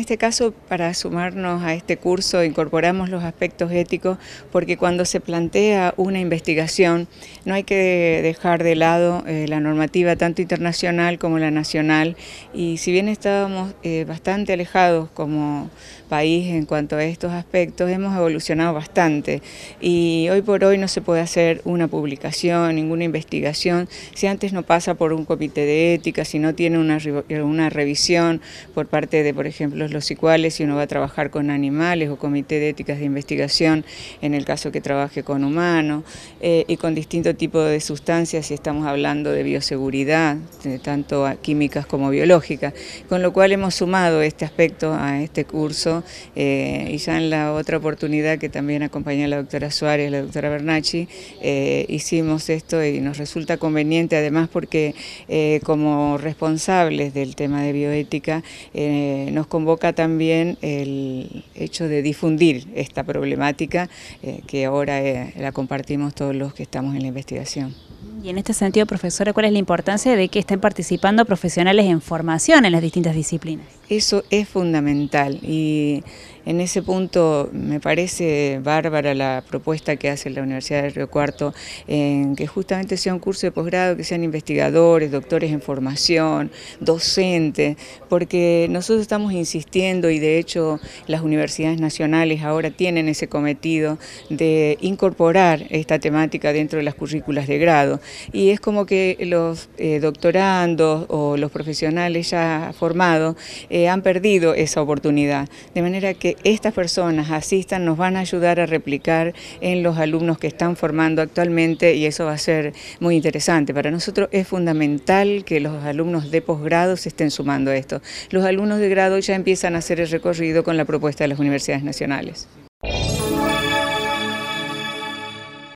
este caso, para sumarnos a este curso, incorporamos los aspectos éticos porque cuando se plantea una investigación no hay que dejar de lado eh, la normativa tanto internacional como la nacional y si bien estábamos eh, bastante alejados como país en cuanto a estos aspectos, hemos evolucionado bastante y hoy por hoy no se puede hacer una publicación, ninguna investigación, si antes no pasa por un comité de ética, si no tiene una, una revisión por parte de, por ejemplo, los iguales si uno va a trabajar con animales o comité de éticas de investigación en el caso que trabaje con humanos eh, y con distinto tipo de sustancias si estamos hablando de bioseguridad, tanto químicas como biológicas, con lo cual hemos sumado este aspecto a este curso eh, y ya en la otra oportunidad que también acompañó la doctora Suárez, la doctora Bernacci, eh, hicimos esto y nos resulta conveniente además porque como responsables del tema de bioética nos convoca también el hecho de difundir esta problemática eh, que ahora eh, la compartimos todos los que estamos en la investigación. Y en este sentido, profesora, ¿cuál es la importancia de que estén participando profesionales en formación en las distintas disciplinas? Eso es fundamental y en ese punto me parece bárbara la propuesta que hace la Universidad de Río Cuarto en que justamente sea un curso de posgrado, que sean investigadores, doctores en formación, docentes, porque nosotros estamos insistiendo y de hecho las universidades nacionales ahora tienen ese cometido de incorporar esta temática dentro de las currículas de grado y es como que los eh, doctorandos o los profesionales ya formados han perdido esa oportunidad. De manera que estas personas asistan, nos van a ayudar a replicar en los alumnos que están formando actualmente y eso va a ser muy interesante. Para nosotros es fundamental que los alumnos de posgrado se estén sumando a esto. Los alumnos de grado ya empiezan a hacer el recorrido con la propuesta de las universidades nacionales.